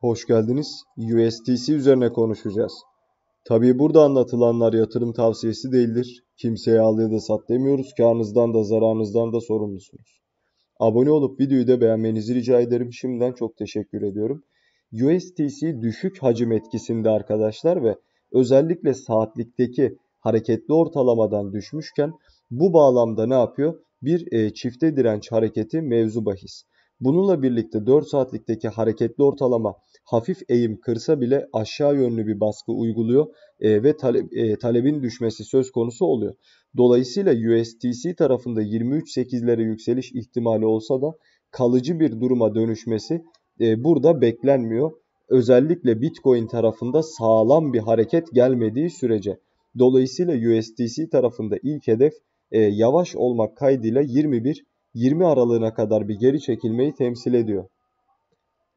Hoş geldiniz. USDC üzerine konuşacağız. Tabii burada anlatılanlar yatırım tavsiyesi değildir. Kimseye al ya da sat demiyoruz. Karnınızdan da zararınızdan da sorumlusunuz. Abone olup videoyu da beğenmenizi rica ederim. Şimdiden çok teşekkür ediyorum. USDC düşük hacim etkisinde arkadaşlar ve özellikle saatlikteki hareketli ortalamadan düşmüşken bu bağlamda ne yapıyor? Bir e, çifte direnç hareketi mevzu bahis. Bununla birlikte 4 saatlikteki hareketli ortalama hafif eğim kırsa bile aşağı yönlü bir baskı uyguluyor e, ve tale, e, talebin düşmesi söz konusu oluyor. Dolayısıyla USTC tarafında 23.8'lere yükseliş ihtimali olsa da kalıcı bir duruma dönüşmesi e, burada beklenmiyor. Özellikle Bitcoin tarafında sağlam bir hareket gelmediği sürece. Dolayısıyla USDC tarafında ilk hedef e, yavaş olmak kaydıyla 21-20 aralığına kadar bir geri çekilmeyi temsil ediyor.